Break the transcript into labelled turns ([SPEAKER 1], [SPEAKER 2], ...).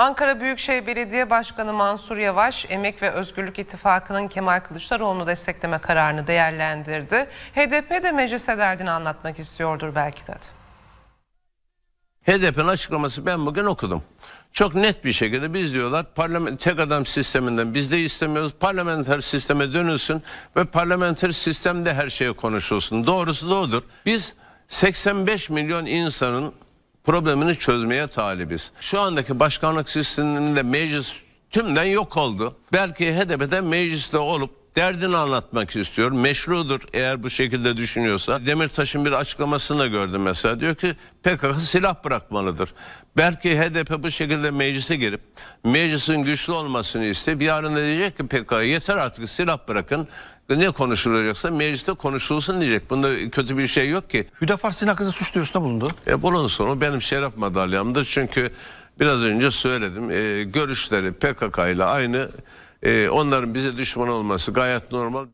[SPEAKER 1] Ankara Büyükşehir Belediye Başkanı Mansur Yavaş, Emek ve Özgürlük İttifakı'nın Kemal Kılıçdaroğlu'nu destekleme kararını değerlendirdi. HDP de meclise derdini anlatmak istiyordur belki dedi.
[SPEAKER 2] HDP'nin açıklaması ben bugün okudum. Çok net bir şekilde biz diyorlar parlament tek adam sisteminden biz de istemiyoruz. Parlamenter sisteme dönülsün ve parlamenter sistemde her şeye konuşulsun. Doğrusu da odur. Biz 85 milyon insanın problemini çözmeye talibiz. Şu andaki başkanlık sisteminde meclis tümden yok oldu. Belki HDP'de mecliste olup derdini anlatmak istiyor. Meşrudur eğer bu şekilde düşünüyorsa. Demirtaş'ın bir açıklamasını gördüm mesela. Diyor ki PKK silah bırakmalıdır. Belki HDP bu şekilde meclise girip meclisin güçlü olmasını isteyip yarın diyecek ki PKK yeter artık silah bırakın. Ne konuşulacaksa mecliste konuşulsun diyecek. Bunda kötü bir şey yok ki. Hüdapar sizin hakkınızda suç duyurusunda bulundu. E, bulunsun o benim şeref madalyamdır. Çünkü biraz önce söyledim. E, görüşleri PKK ile aynı. Ee, onların bize düşman olması gayet normal.